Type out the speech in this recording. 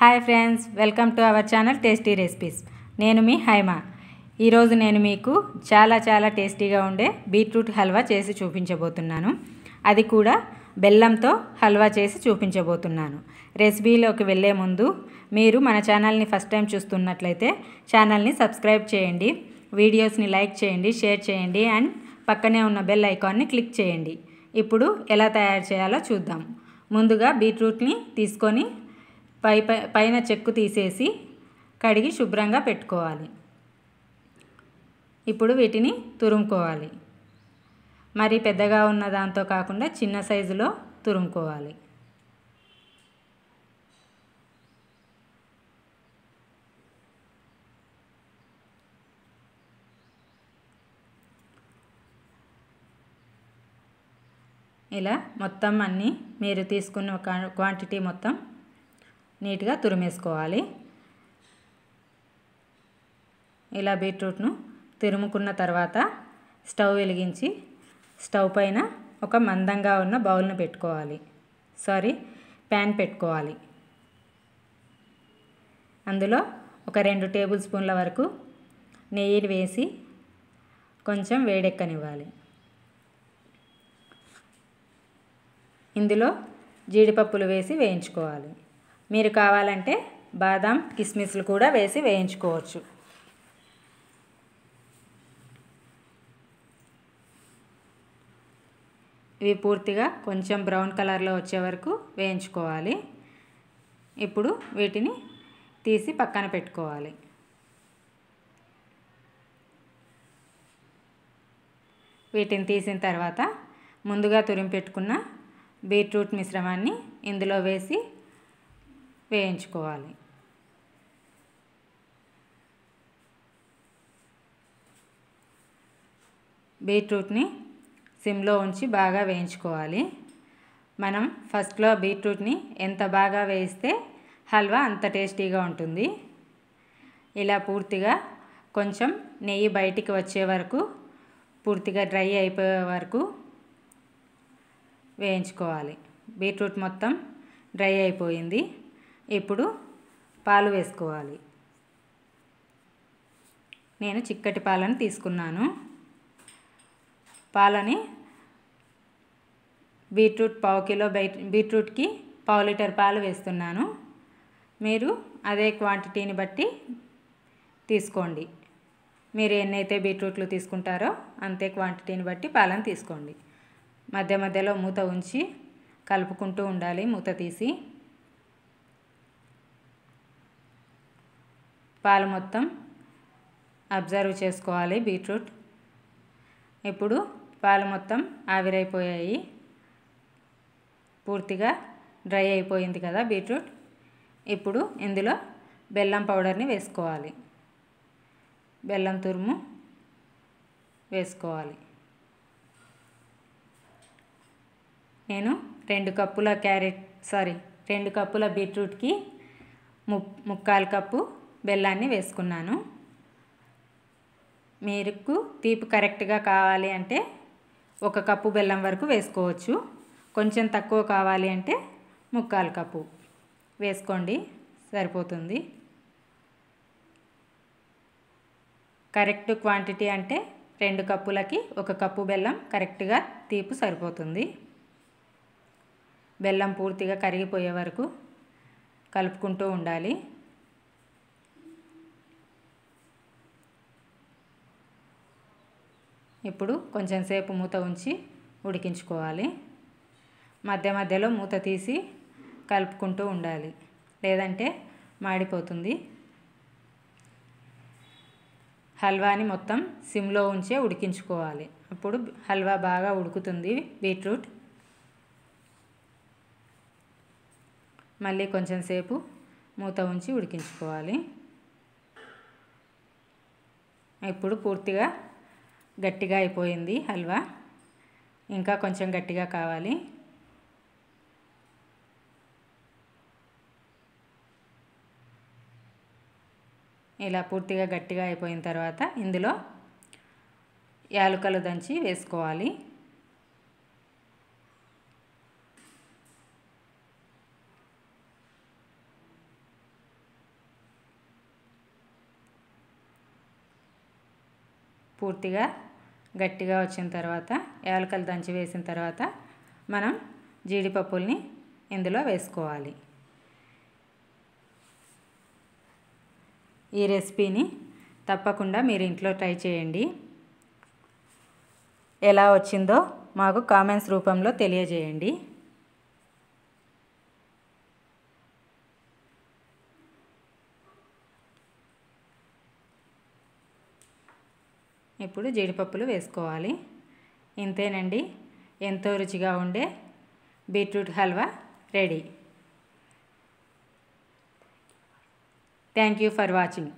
hi friends welcome to our channel tasty recipes నేను మీ హైమా ఈరోజు నేను మీకు చాలా చాలా టేస్టీగా ఉండే బీట్రూట్ హల్వా చేసి చూపించబోతున్నాను అది కూడా బెల్లంతో హల్వా చేసి చూపించబోతున్నాను రెసిపీలోకి వెళ్ళే ముందు మీరు మన ఛానల్ని ఫస్ట్ టైం చూస్తున్నట్లయితే ఛానల్ని సబ్స్క్రైబ్ చేయండి వీడియోస్ని లైక్ చేయండి షేర్ చేయండి అండ్ పక్కనే ఉన్న బెల్ ఐకాన్ని క్లిక్ చేయండి ఇప్పుడు ఎలా తయారు చేయాలో చూద్దాం ముందుగా బీట్రూట్ని తీసుకొని పై పైన చెక్కు తీసేసి కడిగి శుభ్రంగా పెట్టుకోవాలి ఇప్పుడు వీటిని తురుముకోవాలి మరి పెద్దగా ఉన్న దాంతో కాకుండా చిన్న సైజులో తురుముకోవాలి ఇలా మొత్తం అన్నీ మీరు తీసుకున్న క్వాంటిటీ మొత్తం నీట్గా తురిమేసుకోవాలి ఇలా బీట్రూట్ను తురుముకున్న తర్వాత స్టవ్ వెలిగించి స్టవ్ పైన ఒక మందంగా ఉన్న బౌల్ను పెట్టుకోవాలి సారీ ప్యాన్ పెట్టుకోవాలి అందులో ఒక రెండు టేబుల్ స్పూన్ల వరకు నెయ్యిని వేసి కొంచెం వేడెక్కనివ్వాలి ఇందులో జీడిపప్పులు వేసి వేయించుకోవాలి మీరు కావాలంటే బాదం కిస్మిస్లు కూడా వేసి వేయించుకోవచ్చు ఇవి పూర్తిగా కొంచెం బ్రౌన్ కలర్లో వచ్చే వరకు వేయించుకోవాలి ఇప్పుడు వీటిని తీసి పక్కన పెట్టుకోవాలి వీటిని తీసిన తర్వాత ముందుగా తురిమి పెట్టుకున్న బీట్రూట్ మిశ్రమాన్ని ఇందులో వేసి వేయించుకోవాలి బీట్రూట్ని సిమ్లో ఉంచి బాగా వేయించుకోవాలి మనం ఫస్ట్లో బీట్రూట్ని ఎంత బాగా వేయిస్తే హల్వా అంత టేస్టీగా ఉంటుంది ఇలా పూర్తిగా కొంచెం నెయ్యి బయటికి వచ్చే వరకు పూర్తిగా డ్రై అయిపోయే వరకు వేయించుకోవాలి బీట్రూట్ మొత్తం డ్రై అయిపోయింది ఇప్పుడు పాలు వేసుకోవాలి నేను చిక్కటి పాలను తీసుకున్నాను పాలని బీట్రూట్ పావు కిలో బీట్రూట్కి పావు లీటర్ పాలు వేస్తున్నాను మీరు అదే క్వాంటిటీని బట్టి తీసుకోండి మీరు ఎన్నైతే బీట్రూట్లు తీసుకుంటారో అంతే క్వాంటిటీని బట్టి పాలను తీసుకోండి మధ్య మధ్యలో మూత ఉంచి కలుపుకుంటూ ఉండాలి మూత తీసి పాలు మొత్తం అబ్జర్వ్ చేసుకోవాలి బీట్రూట్ ఇప్పుడు పాలు మొత్తం ఆవిరైపోయాయి పూర్తిగా డ్రై అయిపోయింది కదా బీట్రూట్ ఇప్పుడు ఇందులో బెల్లం పౌడర్ని వేసుకోవాలి బెల్లం తురుము వేసుకోవాలి నేను రెండు కప్పుల క్యారెట్ సారీ రెండు కప్పుల బీట్రూట్కి ము ముక్కాలు కప్పు బెల్లాన్ని వేసుకున్నాను మీరు తీపి కరెక్ట్గా కావాలి అంటే ఒక కప్పు బెల్లం వరకు వేసుకోవచ్చు కొంచెం తక్కువ కావాలి అంటే ముక్కాలు కప్పు వేసుకోండి సరిపోతుంది కరెక్ట్ క్వాంటిటీ అంటే రెండు కప్పులకి ఒక కప్పు బెల్లం కరెక్ట్గా తీపు సరిపోతుంది బెల్లం పూర్తిగా కరిగిపోయే వరకు కలుపుకుంటూ ఉండాలి ఇప్పుడు కొంచెం సేపు మూత ఉంచి ఉడికించుకోవాలి మధ్య మధ్యలో మూత తీసి కలుపుకుంటూ ఉండాలి లేదంటే మాడిపోతుంది హల్వాని మొత్తం సిమ్లో ఉంచే ఉడికించుకోవాలి అప్పుడు హల్వా బాగా ఉడుకుతుంది బీట్రూట్ మళ్ళీ కొంచెం సేపు మూత ఉంచి ఉడికించుకోవాలి ఇప్పుడు పూర్తిగా గట్టిగా అయిపోయింది హల్వా ఇంకా కొంచెం గట్టిగా కావాలి ఇలా పూర్తిగా గట్టిగా అయిపోయిన తర్వాత ఇందులో యాలుకలు దంచి వేసుకోవాలి పూర్తిగా గట్టిగా వచ్చిన తర్వాత యాలకలు దంచి వేసిన తర్వాత మనం జీడిపప్పుల్ని ఇందులో వేసుకోవాలి ఈ రెసిపీని తప్పకుండా మీరు ఇంట్లో ట్రై చేయండి ఎలా వచ్చిందో మాకు కామెంట్స్ రూపంలో తెలియజేయండి ఇప్పుడు జీడిపప్పులు వేసుకోవాలి ఇంతేనండి ఎంతో రుచిగా ఉండే beetroot halwa ready thank you for watching